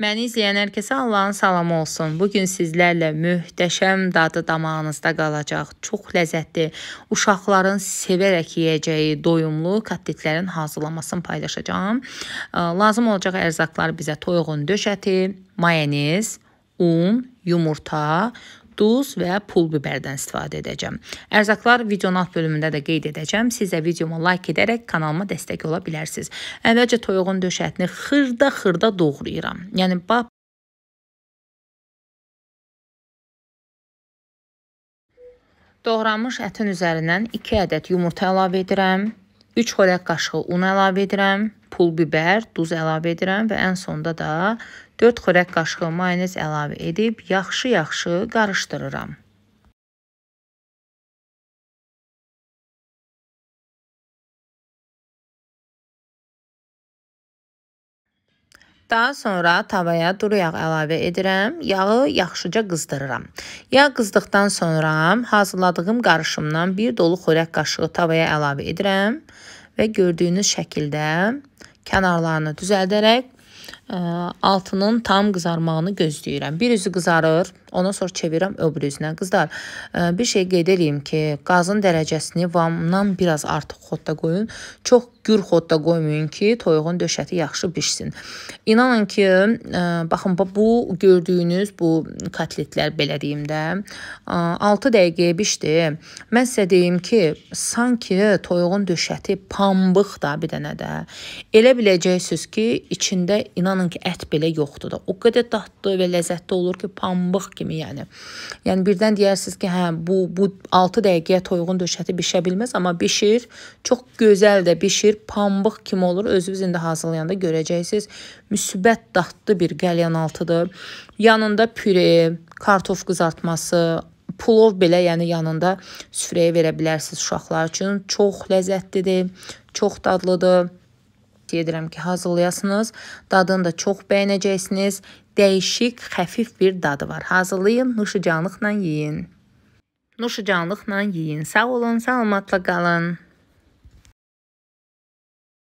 Məni izləyən hər kəsə Allahın salamı olsun. Bu gün sizlərlə möhtəşəm dadı damağınızda qalacaq. Çox ləzzətli, uşaqların sevərək yeyəcəyi doyumlu kotletlərin hazırlanmasını paylaşacağam. Lazım olacaq ərzaqlar bizə toyuğun döş əti, mayonez, un, yumurta, duz və pul biberdən istifadə edəcəm. Ərzaqlar videonun alt bölümündə də qeyd edəcəm. Siz də videomu like edərək kanalıma dəstək ola bilərsiniz. Əvvəlcə toyuğun döş ətini xırda-xırda doğrayıram. Yəni bab Doğranmış ətin üzərindən 2 ədəd yumurta əlavə edirəm. 3 xörək qaşığı un əlavə edirəm, pul biber, duz əlavə edirəm və ən sonda da 4 xörək qaşığı mayonez əlavə edib yaxşı-yaxşı qarışdırıram. Daha sonra tavaya duru yağ əlavə edirəm. Yağı yaxşıca qızdırıram. Yağ qızdıqdan sonra hazırladığım qarışımdan bir dolu xörək qaşığı tavaya əlavə edirəm və gördüyünüz şəkildə kənarlarını düzəldərək altının tam qızarmağını gözləyirəm. Bir üzü qızarır, ondan sonra çevirəm öbür üzünə. Qızlar, e, bir şey qeyd edeyim ki, qazın dərəcəsini vamdan biraz artıq xodda qoyun. Çox gür xodda qoymayın ki, toyuğun döşəti yaxşı bişsin. İnanın ki, e, baxın bu gördüyünüz bu kotletlər belə deyim də 6 e, dəqiqəyə bişdi. Mən sizə deyim ki, sanki toyuğun döşəti pambıq da bir dənə də. Elə biləcəksiniz ki, içində inanın inanın ki, ət belə yoxdur da. O qədər dadlı və ləzzətli olur ki, pambıq kimi, yəni. Yəni birdən deyərsiniz ki, hə, bu bu 6 dəqiqəyə toyuğun döşəti bişə bilməz, amma bişir, çox gözəl də bişir, pambıq kimi olur. Özünüz indi hazırlayanda görəcəksiniz. Müsbət dadlı bir qəlyanaltıdır. Yanında püre, kartof qızartması, Plov belə, yəni yanında süfrəyə verə bilərsiniz uşaqlar üçün. Çox ləzzətlidir, çox dadlıdır tövsiyə edirəm ki, hazırlayasınız. Dadını da çox bəyənəcəksiniz. Dəyişik, xəfif bir dadı var. Hazırlayın, nuşucanlıqla yeyin. Nuşucanlıqla yeyin. Sağ olun, salamatla qalın.